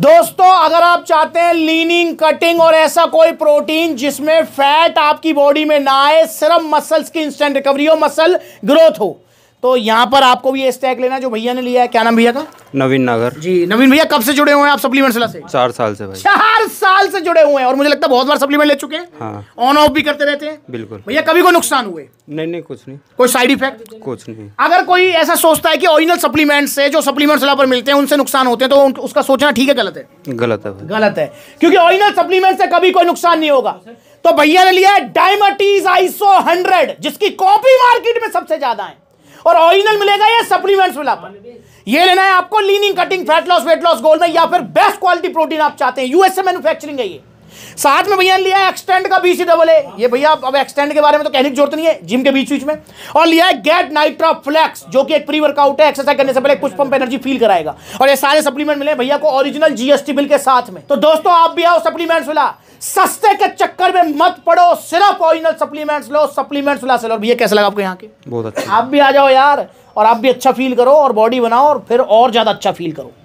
दोस्तों अगर आप चाहते हैं लीनिंग कटिंग और ऐसा कोई प्रोटीन जिसमें फैट आपकी बॉडी में ना आए सिर्फ मसल्स की इंस्टेंट रिकवरी हो मसल ग्रोथ हो तो यहाँ पर आपको भी ये स्टैक लेना जो भैया ने लिया है क्या नाम भैया का नवीन नगर जी नवीन भैया कब से जुड़े हुए हैं आप सप्लीमेंट से चार साल से भाई चार साल से जुड़े हुए हैं और मुझे लगता है बहुत बार सप्लीमेंट ले चुके हैं ऑन हाँ। ऑफ भी करते रहते हैं बिल्कुल भैया कभी कोई नुकसान हुए नहीं नहीं कुछ नहीं कोई साइड इफेक्ट कुछ नहीं अगर कोई ऐसा सोचता है कि ओरिजिनल सप्लीमेंट से जो सप्लीमेंट्स पर मिलते हैं उनसे नुकसान होते हैं तो उसका सोचना ठीक है गलत है गलत है गलत है क्योंकि ओरिजिनल सप्लीमेंट से कभी कोई नुकसान नहीं होगा तो भैया ने लिया है डायमटीज आईसो हंड्रेड जिसकी कॉपी मार्केट में सबसे ज्यादा है और ऑरिजिनल मिलेगा या सप्लीमेंट्स मिला ये लेना है आपको leaning cutting fat loss weight loss goal में या फिर बेस्ट क्वालिटी प्रोटीन आप चाहते हैं यूएसए मैन्युफैक्चरिंग है ये साथ में भैया लिया एक्सटेंड का बीसी डबल ए ये भैया अब एक्सटेंड के बारे में तो कहने की जरूरत नहीं है जिम के बीच बीच में और लिया है गेट नाइट्रा फ्लेक्स जो कि एक प्री वर्कआउट है एक्सरसाइज करने से पहले कुछ पंप एनर्जी फील कराएगा और ये सारे सप्लीमेंट मिले भैया को ओरिजिनल जीएसटी बिल के साथ में तो दोस्तों आप भी आओ सप्लीमेंट्स मिला सस्ते के चक्कर में मत पड़ो सिर्फ ओरिजिनल सप्लीमेंट्स लो सप्लीमेंट्स ला सेलो भैया कैसे लगा आपको यहाँ के बहुत अच्छा आप भी आ जाओ यार और आप भी अच्छा फील करो और बॉडी बनाओ और फिर और ज़्यादा अच्छा फील करो